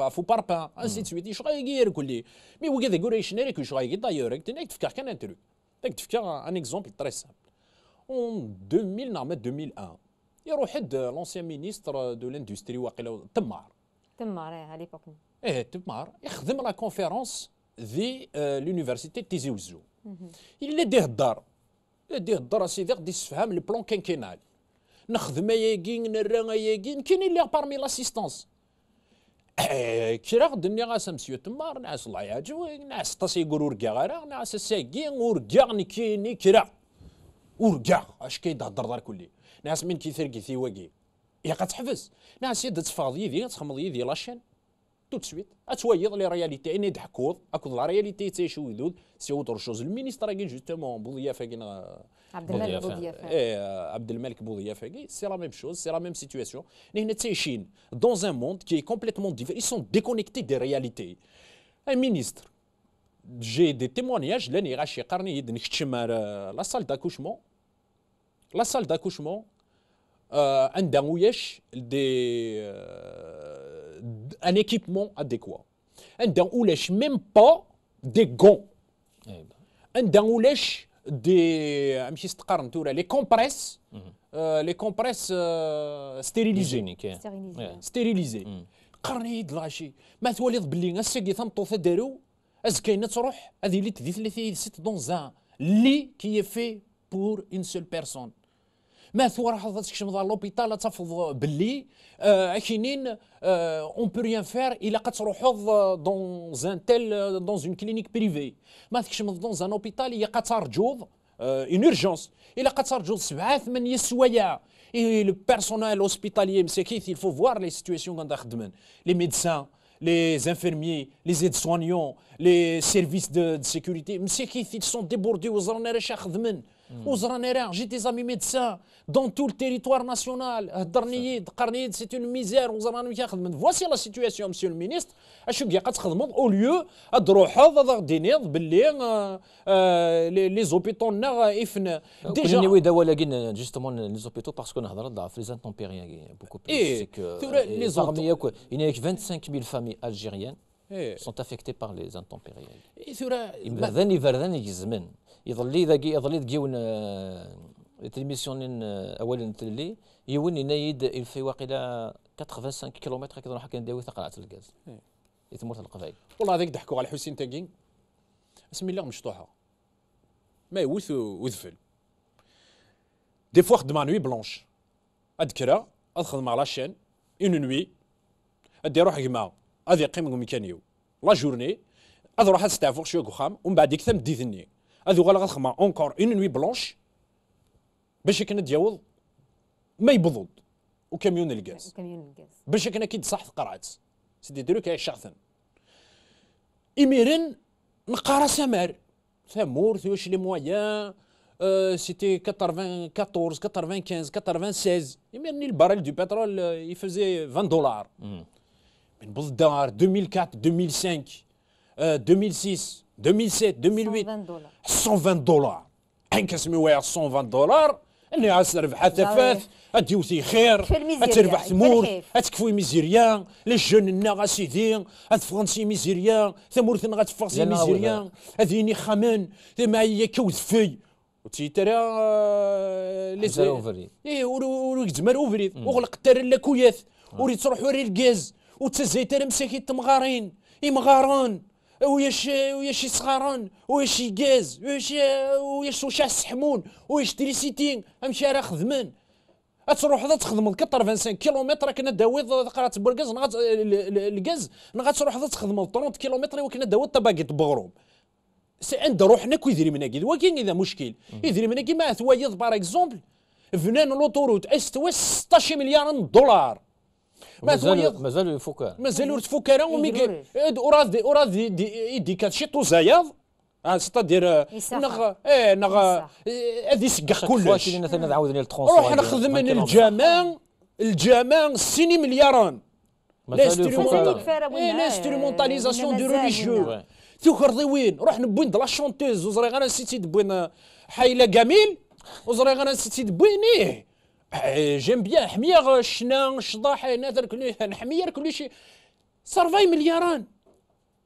فو باربان انسي دو سويت شغيا كلي مي وكذا كوري شنيريك شغيا دايور تنك تفكر كان ان تروك تنك تفكر ان اكزومبل تري سامبل اون 2000 نعم 2001 يروح حد لونسيان مينيستر دو لاندستري واقيلا تمار تمار ايه على ليبوك ايه تمار يخدم لا كونفيرونس ذي لونيفرسيتي تيزي وزو الا ديه الدار الا ديه الدار سيدي غادي يسفهم البلون كينكينال نخدم اياكي نرى اياكي كاين اللي بارمي لاسيستونس كي راه غد نيغاس مسيو تمار نعس الله يعجبو نعس طاس يقول ورقا غير نعس ساكي ورقا نكيني كرا ورقا اش كيدهدر دار كلي نعس من كيثير كيثي واكي هي غتحبس ناس تفاض يدي تخمض يدي لاشين تو سويت اتويض لي رياليتي اني دحكوض اكو لا رياليتي تيشي ويدود سي اوتر شوز المينيستر كي جوستومون بوضيافه كي عبد الملك بوضيافه اي عبد الملك بوضيافه كي سي لا ميم شوز سي لا ميم سيتوياسيون هنا تيشين دون ان موند كي كومبليتمون ديفير سون ديكونيكتي دي رياليتي ان مينيستر جي دي تيمونياج لاني غاشي قرني يد نكتشم لا سال داكوشمون لا سال داكوشمون Euh, un des euh, un équipement adéquat. Un même pas des gants. Eh ben. Un ouyesh des euh, les compresses mhm. les compresses stérilisées hein. stérilisées قرني دلاشي ما تواليض compresses stérilisées, on دارو ازكاينه تروح ما ثورة حضرتك كشم ظهر لوبيتال تفض باللي اكينين اون بو ريان فير الا كتروحوا دون ان تيل دون اون كلينيك بريفي ما تكشم دون ان اوبيتال الا كترجوض اون اورجونس الا كترجوض سبعه ثمانيه سوايع Et le personnel hospitalier, monsieur Keith, il faut voir les situations qu'on a Les médecins, les infirmiers, les aides-soignants, les services de, de sécurité, monsieur Keith, ils sont débordés aux gens qui Hmm. j'ai des amis médecins dans tout le territoire national. Euh, c'est une misère. Voici la situation, monsieur le ministre. Au lieu de euh, euh, les hôpitaux Déjà, justement, les hôpitaux parce qu'on a les intempéries beaucoup plus. il y a 25 000 eh, familles algériennes eh. sont affectées par les intempéries. Eh, يظلي ذاكي يظلي ذاك يون تريميسيونين اولا تلي يون ينايد في واقيلا 85 كيلومتر هكذا نروح كنداوي ثقرعة الغاز إيه. يتمرت القبائل والله هذاك ضحكوا على حسين تاكين اسمي الله مشطوحه ما يوث وذفل دي فوا خدم نوي بلونش أذكرا أخدم مع شين اون نوي أدي روح كيما أدي قيم ميكانيو لا جورني أروح ستافور شو قخام ومن بعد يكثم ديثني هذو غلا غلخما اونكور اون نوي بلونش باش كنا دياول ما يبضض وكاميون الغاز وكاميون الغاز باش كنا كيد صح قرعت سيدي دروك كاي شخصا إميرن نقارا سمار ثمورث واش لي مويا أه سيتي 94 95 96 يعني الباريل دو بترول آه، يفوزي 20 دولار من دار 2004 2005 أه 2006 2007 2008 120 دولار 120 دولار كنسمي ويا 120 دولار اللي عاس ربحها تفاث اديوتي خير تربح ثمور تكفوي ميزيريان لي جون نا اسيدي اتفرنسي ميزيريان ثمورت نا غتفرنسي ميزيريان هذيني خامن ما هي كوذفي وتي ترى لي زي اوفريد اي ورو جمر اوفريد وغلق تر لا وريت تروح وري الكاز وتزيت مساكين تمغارين يمغارون ويش ويش صغارون ويش غاز ويش ويش وش سحمون ويش تريسيتين امشي راه خدمن تروح تخدم 85 كيلومتر كنا داويض قرات بركز نغات الغاز نغات تروح تخدم 30 كيلومتر وكنا داويض طباقي بغروم سي عند روحنا كو يدري مناكي وكاين اذا مشكل يدري مناكي ما ثوايض باغ اكزومبل فنان لوطوروت اس 16 مليار دولار مازال مازالوا فكار مازالوا فكار وراضي وراضي يدي كاتشي طوزاياض تادير آه، آه، نغ ايه نغ هذه آه، سقح كلش روح نخدم من الجمان الجمان سيني ملياران لانسترومونتاليزاسيون دو ريليجيو تكرضي وين روح نبوين دلا شونتيز وزري غانا نسيتي دبوين حايله جميل وزري غانا نسيتي دبوين ايه جيم بيان حمية شنا شضاح نادر كل حمير كل شيء سرفاي ملياران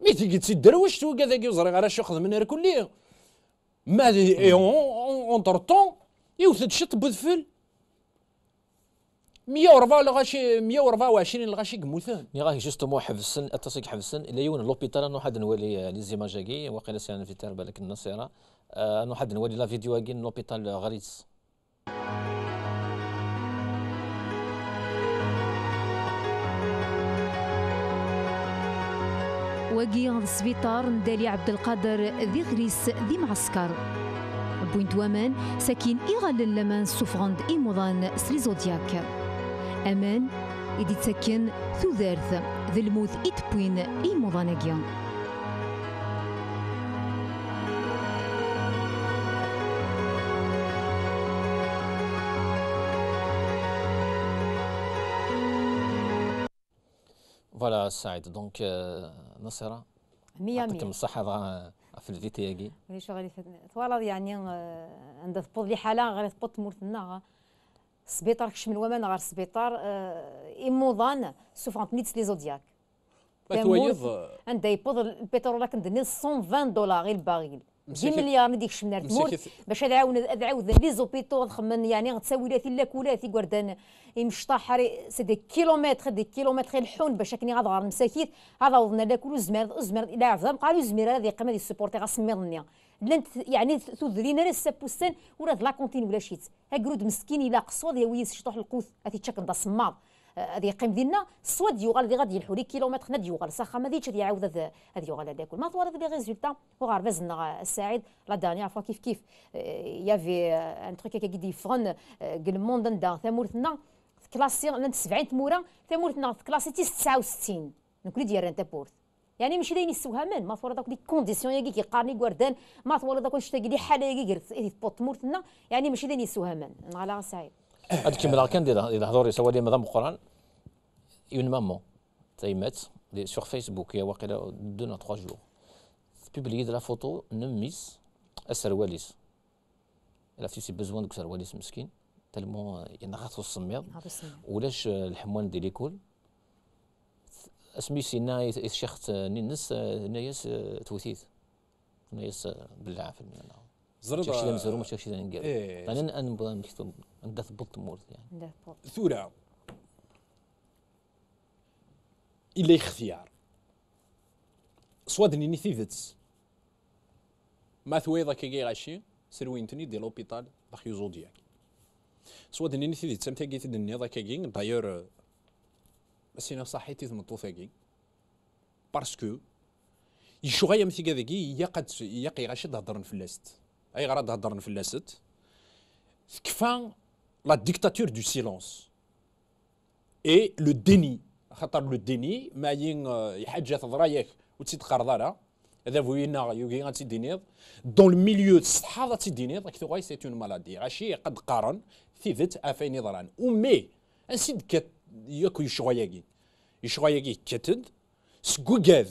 مي تيجي تسي دروش تو كذا يزري غير شو خدم من كلي ما اي اونتر طون يوثد شط بدفل 104 لغاشي 124 لغاشي قموثان ني راهي جوستومون حبسن التصيق حبسن لا يون لوبيتال نو حد نولي آه، لي زيماجاكي واقيلا سي في بالك النصيره آه، نو حد نولي لا فيديو كي لوبيتال غريس واقي سبيطار ندالي عبد القادر ذي غريس ذي معسكر بوين دومان ساكن إغال اللمان سوفغند إيموضان زودياك أمان إدي تسكن ذارث ذي الموث الموت بوين إيموضان أجيان Voilà, Saïd. Donc, euh, نصرة مية يعطيكم الصحة دغا في الفيتي ياكي وي شو غادي توالد يعني آه، عند تبوط لي حالة غادي تبوط لنا السبيطار كشمل الومان غير السبيطار ايموضان سوفونت نيتس لي زودياك تموت عند يبوض البترول كندني 120 دولار غير الباريل جي مليار ديك الشمنار تموت باش ادعاو ادعاو لي زوبيتو نخمن يعني غتساوي لا لا كولاتي كوردان يمشطا سي دي كيلومتر دي كيلومتر الحون باش كني غادغار مساكيت هذا وضنا لا كولو زمر زمر الى عظام قالو زمير هذا يقام هذه السبورتي غسميرني لن يعني تذرينا لا سابوستان ولا لا كونتين ولا شيت قرود مسكين الى قصود يويس شطوح القوث هاتي تشاك دا صماط آه، هذه قيم ديالنا سوا ديوغال اللي غادي يلحو لي كيلومتر حنا ديوغال ساخا ما ديتش هذه عاود هذه ديوغال هذاك ما طوالت لي ريزولتا وغارفاز السعيد لا دانيير فوا كيف كيف يافي ان تروك كي فون كل موند دا ثمورتنا كلاسي لان 70 تموره ثمورتنا كلاسي 69 نكون ديال رانتا بورت يعني ماشي داين السوهمان ما ثور داك لي كونديسيون كي قارني كوردان ما ثور داك واش تاكي دي حاله كي غير في بوت تمورتنا يعني ماشي داين السوهمان على سعيد هاد كيما كان اذا الهضور يسوى لي مدام القران يون مامو تيمات لي سور فيسبوك يا واقيلا دون تخوا جور تبيبلي دي لا فوتو نميس السرواليس الا في سي بزوان دوك السرواليس مسكين تالمو ينغاتو السميض ولاش الحموان ديال ليكول اسمي سينا شيخت نينس نايس توثيث نايس بالعافيه زردا شكشي لم زرو ما شكشي لم نقل إيه. أنا أنا أنا مكتوب أنا ضبط مورد يعني ثورة إلا اختيار سوا دنيني ثيذت ما ثويضا كي غاشي سروينتني دي لوبيتال باخيو زودياك سوا دنيني ثيذت سمتا كي تدني ضا كي دايور سينا صحيتي ثمطو ثاكي باسكو يشوغا يمثي كذاكي يقد يقي غاشي تهضرن في فلاست هضرنا هضرن فلاسد تكفى لا ديكتاتور دو سيلونس اي لو ديني خاطر لو ديني ما ين حاجه تضرا ياك وتسيد انا هذا فوينا يوغي غاتي دينيض دون الميليو تصحى غاتي دينيض راك غاي سي اون مالادي غاشي قد قارن ذات افين نظران ومي انسيد كات ياكو يشغوياكي يشغوياكي كاتد سكوكاذ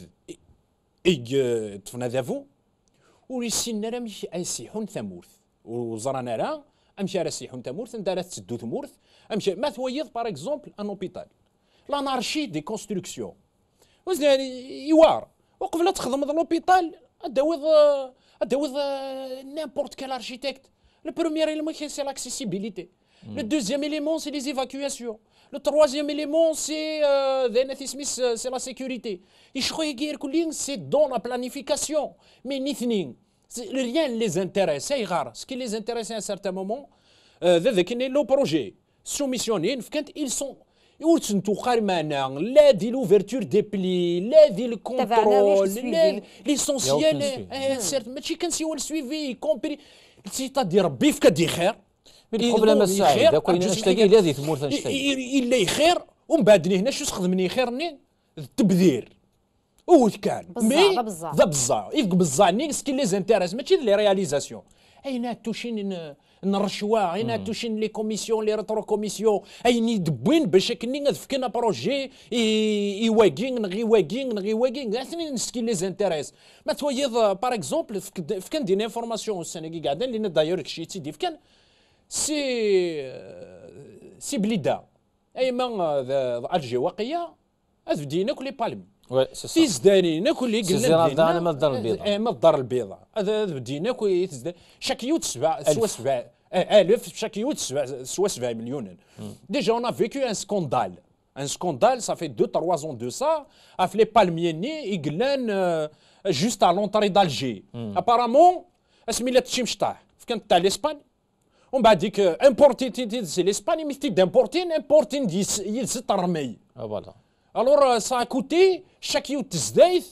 اي آه، تفنا ذافو ur yissinen ara amek ay s-iḥun tamurt ur ẓran ara amek ara s-iḥun tamurt anda ara tetteddu tmurt amek ma tweyyeḍ par exemple an hôpital l'anarchie des constructions يوار وقبل لا تخدمض لوبيتال اداويض اداويض نيمبورت كال اركيتكت لو بروميير ايليمون سي لاكسيسيبيليتي لو دوزيام ايليمون سي لي ايفاكواسيون Le troisième élément, c'est euh, euh, la sécurité. C'est dans la planification. Mais rien ne les intéresse. Ce qui les intéresse à un certain moment, c'est euh, le projet. Quand ils sont Ils là dit l'ouverture des plis, là le contrôle, l'essentiel, certes, mais si on le suivi, y compris, c'est-à-dire, bif que dire... البروبليم السعيد اكو نشتاقي ذي ثمور تنشتاقي الا يخير ومن بعد هنا شو خدمني خيرني التبذير اوت كان مي ذا بزا يفك بزا ني سكي لي زانتيريس ماشي لي رياليزاسيون اين توشين الرشوه اين توشين لي كوميسيون لي ريترو كوميسيون اين يدبوين باش كني نفكنا بروجي واكين نغي واكين نغي واكين اثنين نسكي لي زانتيريس ما تويض باغ اكزومبل فكان دي انفورماسيون السنه كي قاعدين لان دايور كشي تيدي فكان سي سي بليدا ايما آه، الجي واقيه اذ كل بالمي تيزدانين كل اللي قلنا تيزدان ما الدار البيضاء من الدار البيضاء هذا بدينا كل تيزدان شاك يوت سبع سوا سبع إيه، الف شاك يوت سبع سوا سبع مليون ديجا اون فيكو ان سكوندال ان سكوندال صافي دو تروا زون دو سا اف لي بالميني يقلان آه، جوست على لونطري دالجي ابارامون اسمي لا تشيمشطاح كانت تاع لاسبان ومن بعد ديك امبورتي سي ليسباني مي تي دامبورتي امبورتي يز الرمي فوالا الور سا كوتي شاك يوت تزدايث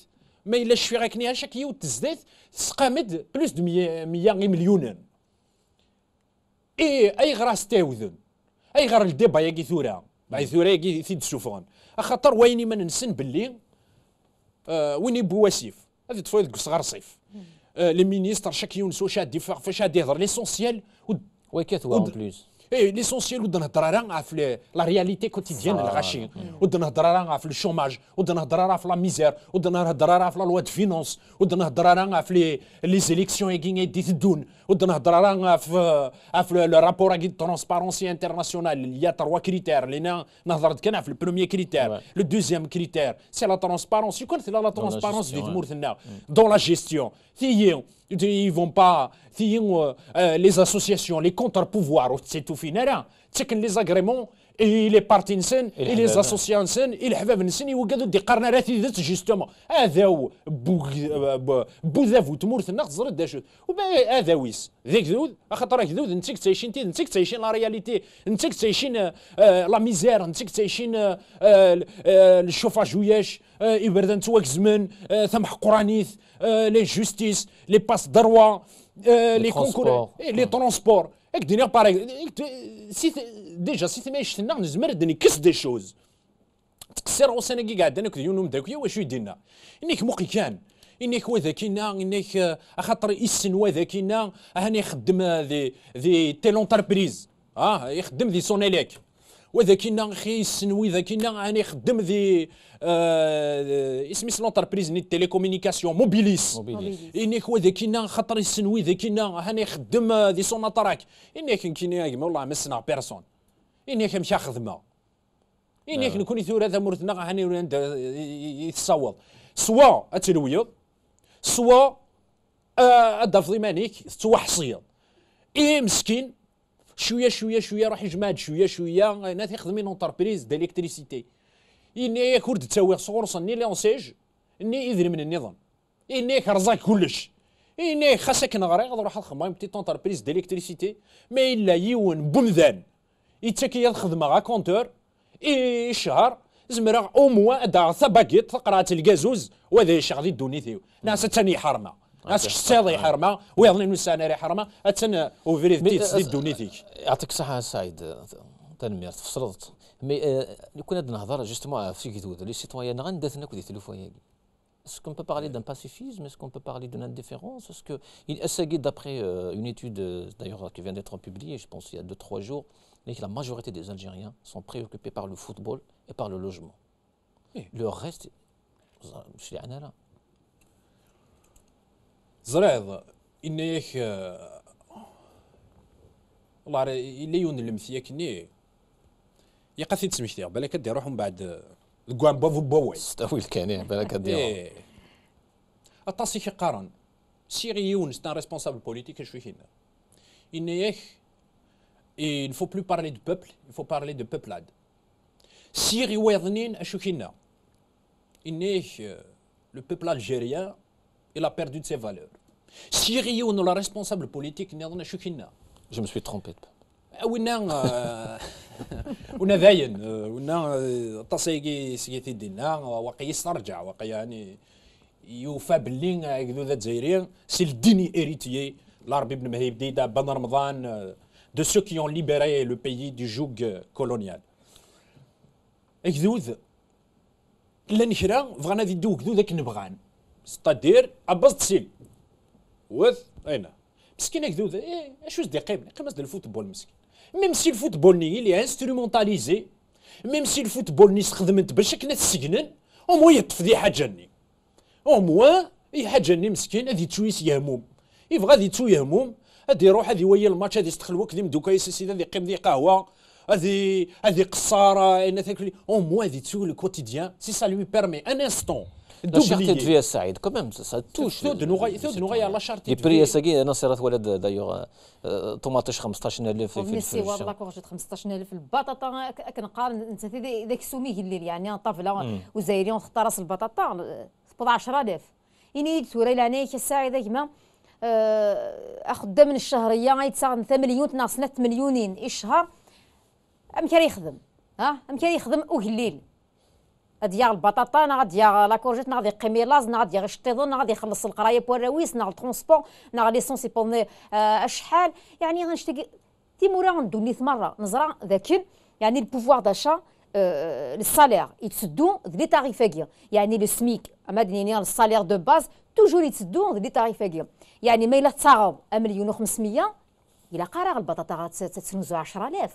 ما الاش في غيكنيها شاك يوت تزدايث سقامد بلوس دو 100 مليون اي اي غرا ستاوذن اي غير الديبا يا ثورا بعد ثورا يا تيد سوفون خاطر ويني ما ننسن باللي ويني بواسيف هذا تفويض صغار صيف لي مينيستر شاك يونسو شاد فاش هاد يهضر ليسونسيال Oui, qu'est-ce qu'on en plus eh, L'essentiel, c'est la réalité quotidienne, le On mm. a le chômage, la misère, la loi de finances, les élections et les d'Isidoun, on a le rapport à la transparence internationale. Il y a trois critères. Le premier critère, le deuxième critère, c'est la transparence. C'est la transparence des mm. Dans la gestion. ثيو يفون با ثيو لي اسوسياسيون لي كونتر بوفوار وتسيتوفين راه تسكن لي زاغريمون اي لي بارتي نسن اي لي زاسوسيون نسن اي الحباب نسن يوكادو دي قرنا راه تيدت جوستومون هذاو بوذاف وتمورثنا تزرد داشوت وبا هذاويس ذيك ذود خاطر راك ذود نتيك تعيشين تيد نتيك تعيشين لا رياليتي نتيك تعيشين لا ميزير نتيك تعيشين الشوفاج وياش يبردن تواك زمن ثم قرانيث Euh, l'injustice, les passes d'Arwa, euh, les, les concours, les transports. Et pareil, euh, déjà, si tu mets un nizmer, qu'est-ce des choses تقصير وسنقي قاعد انا كذا يونم داكويا واش يدي لنا انك مقي كان انك وذاكينا انك خاطر السن وذاكينا هاني يخدم ذي ذي تيلونتربريز اه يخدم ذي سونيليك كنا خي السنوي كنا انا خدم ذي آه اسميس لونتربريز ني تيليكومونيكاسيون موبيليس انك وذاكينا خاطر السنوي كنا انا خدم آه، ذي سوناتراك انيك كنا والله ما سنع بيرسون انيك مشا خدمه إنك آه. نكون هذا مورثنا هاني ولا يتصوض سوا أتلويض سوا أدفضي آه، مانيك توحصيض اي مسكين شويه شويه شويه راح يجمد شويه شويه انا تيخدم من اونتربريز دالكتريسيتي اني كرد تساوي صورص اني لونسيج اني يدري من النظام اني كرزاك كلش اني خاصك نغري غادي نروح نخدم بتيت اونتربريز ديليكتريسيتي ما الا يون بمذان يتكي الخدمه غا كونتور اي شهر زمرا او موا دار باكيت تقرا الكازوز وهذا الشيء غادي يدوني ثيو ناس تاني حرمه غاس كشتاضي حرمه ويظن انه ساناري حرمه اتن وفيريت بيت سديد دونيتيك يعطيك الصحه سعيد تنمير تفصلت مي كنا نهضر جوستومون في كيدود لي سيتويان غندات ناكل دي تليفون Est-ce qu'on peut parler d'un pacifisme Est-ce qu'on peut parler d'une indifférence Est-ce que, est d'après une étude d'ailleurs qui vient d'être publiée, je pense il y a 2-3 jours, que la majorité des Algériens sont préoccupés par le football et par le logement. Oui. Le reste, je suis là. Ẓriɣ inna-yak llaṛ yella yiwen n lemti akkenni ilaq ad t-id-smektiɣ balak ad iruḥ mbeɛd deg uɛebbaḍ ubawal. S tawil kan ih balak ad iruḥ. Aṭas i k-iqqaren. Ssiɣ yiwen c'est un responsable politique acu i-k-inna. Inna-yak il ne faut plus parler de peuple, il faut parler de peuplade. Sir Iwadnin Ashukina. Inné, le peuple algérien il a perdu de ses valeurs. Si Rio la responsable politique, je me suis trompé. Eh, on euh, euh, euh, a on a Il on a a Il héritier l'arabie de مهيب Ben de ceux qui ont libéré le pays du joug colonial. هكذا nous كرا بغينا ذي دوك pas ستادير ابسط سيل وث اين مسكين هكذا ايه اشو زدي قيم قيمة الفوتبول مسكين ميم سي الفوتبول ني اللي انسترومونتاليزي ميم سي الفوتبول ني استخدمت باش كنا تسجنن او مو يطفدي حاجه ني او مو اي حاجه ني مسكين هذه تشويس يهموم يبغى هذه تو يهموم هذه روح هذه ويا الماتش هذه يستخل وقت من دوكا يسيسي هذه قيم دي قهوه هذه هذه قصاره ان تاكلي او مو هذه تو لو كوتيديان سي سا لو بيرمي ان انستون دو شارتي دفيا السعيد كوميم سا توش دو نوغاي دو نوغاي لا شارتي دو بري ساكي انا صيرت ولد دايوغ طوماطيش 15000 في الفرش والله كورجيت 15000 البطاطا كنقارن انت ذاك السومي الليل يعني طافله وزايري نختار راس البطاطا 17000 اني تورا الى انا كساعده كما اخدام من الشهريه يتساغن 3 مليون تناقصنا 8 مليونين الشهر امكان يخدم ها امكان يخدم وهليل ديال البطاطا نا ديال لا كورجيت نا قميلاز نا ديال الشطيضون نا غادي يخلص القرايه بوراويس نا الترونسبور نا ليسونس يبوني آه، شحال يعني غنشتي تي مورا نيت مره نزرع ذاك يعني البوفوار داشا السالير يتسدو دي تاريف يعني لو سميك اما دينيا السالير دو باز توجور يتسدو دي تاريف يعني ما الا تصاغب مليون و 500 الا قرا البطاطا تتنوزو 10000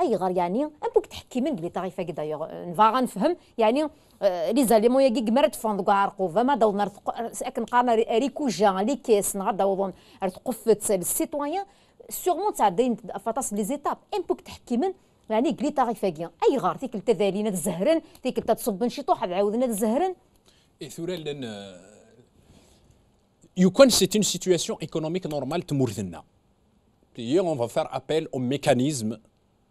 اي غار يعني ان بوك تحكي من بلي طريفه كدا نفاغ نفهم يعني آه، لي زاليمون كيك مرت فون دوكا عرقو ما داو ساكن قانا ريكو جان لي كيس نهار داو رتقفت السيتويان سيغمون تعدين فطاس لي زيتاب ام بوك تحكي من يعني كلي طريفه كيا اي غار تيك التذالينا الزهرن تيك تصبن شي طوح عاودنا الزهرن اي ثورا لان يكون سي اون سيتياسيون ايكونوميك نورمال تمرذنا Puis on va faire appel au mécanisme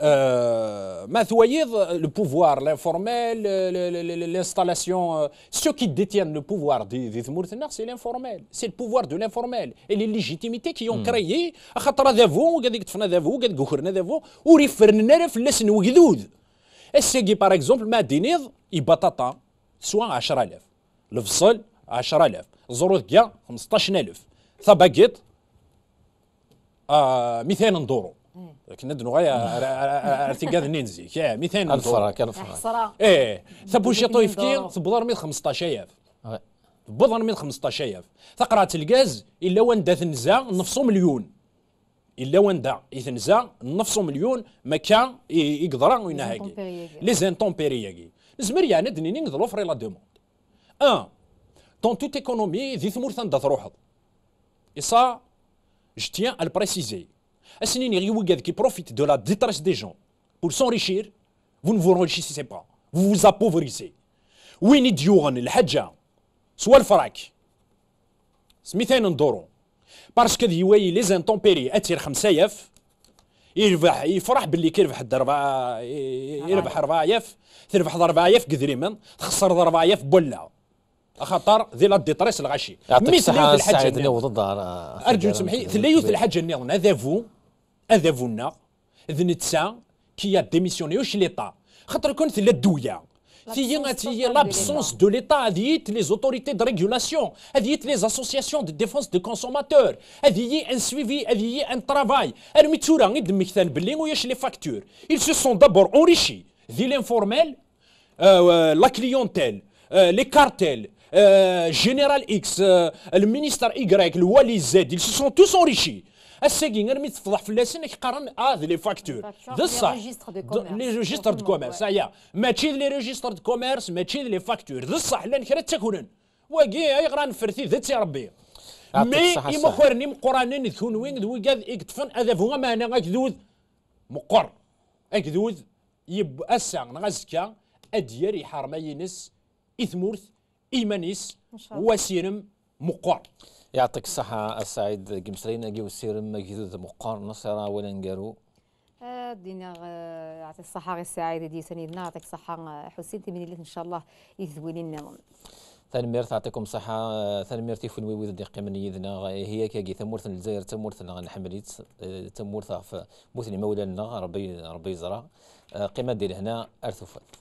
Euh, Mathoyev, euh, le pouvoir, l'informel, euh, l'installation, ceux qui détiennent le pouvoir des Mourtenars, c'est l'informel. C'est le pouvoir de l'informel. Et les légitimités qui ont hmm. créé, par exemple, Madinid, il batata, soit à Charalev. Le sol, à Charalev. Zorodia, à 000. Ça baguette, à كنا دنو غايا ارتيكاد نينزي يا 200 الف فراك الف فراك ايه ثبو شي طويف كي ثبو 150000 بضر من 15000 ثقرات الغاز الا وندا تنزا نفسو مليون الا وندا يتنزا نفسو مليون ما كان يقدر وينا هاكي لي زانتومبيري ياكي نزمر يعني دنيني نقدر فري لا دوموند ان طون توت ايكونومي ذي ثمور تندا تروحض اي سا جتيان البريسيزي اسنين يغيوغاد كي بروفيت دو لا ديتريس دي جون بور سونريشير فو نفو رونشيسي با فو زابوفريسي وين ديوغن الحجه سوا الفراك سميتين ندورو باسكو دي واي لي زانتومبيري اتير خمسايف يربح يفرح باللي كيربح الربع يربح 4000 تربح 4000 قدريما تخسر 4000 بولا خاطر ذي لا ديطريس الغاشي يعطيك الصحة الحاجة نوض الدار ارجو تسمحي ثلاثة الحجة النيرن هذا فو Et vous a des qui ont démissionné chez l'État. Vous savez, c'est L'absence de l'État, il les autorités de régulation, les associations de défense des consommateurs, a un suivi, un travail. les factures. Ils se sont d'abord enrichis. Les euh, la clientèle, euh, les cartels, le euh, général X, le ministre Y, le wali Z, ils se sont tous enrichis. الساكين غير مي تفضح فلاسن كيقارن اه لي فاكتور ذا صح لي ريجيستر دو كوميرس هيا ماشي لي ريجيستر دو كوميرس ماشي لي فاكتور ذا صح لان كرا تاكلن واكي غير نفرثي ذا تي ربي مي إما خورني مقرانين وين ذو قاد إكتفن هذا هو معنى غاكذوذ مقر أكذوذ يب أسا نغزكا أدير يحرمينس إثمورث إيمانيس وسيرم مقر يعطيك الصحة السعيد قمسرين أجي وسير مجذوذ مقار نصرة ولا نقارو آه، دينا آه، يعطيك الصحة غير السعيد دي سنيدنا يعطيك الصحة آه، حسين تمنيلت إن شاء الله ثاني ميرت يعطيكم الصحة يفون وي الويويد اللي من يدنا هي كي تمورث الجزائر تمورث الحمليت تمورث في موثني مولانا ربي ربي يزرع قيمة ديال هنا أرثوفات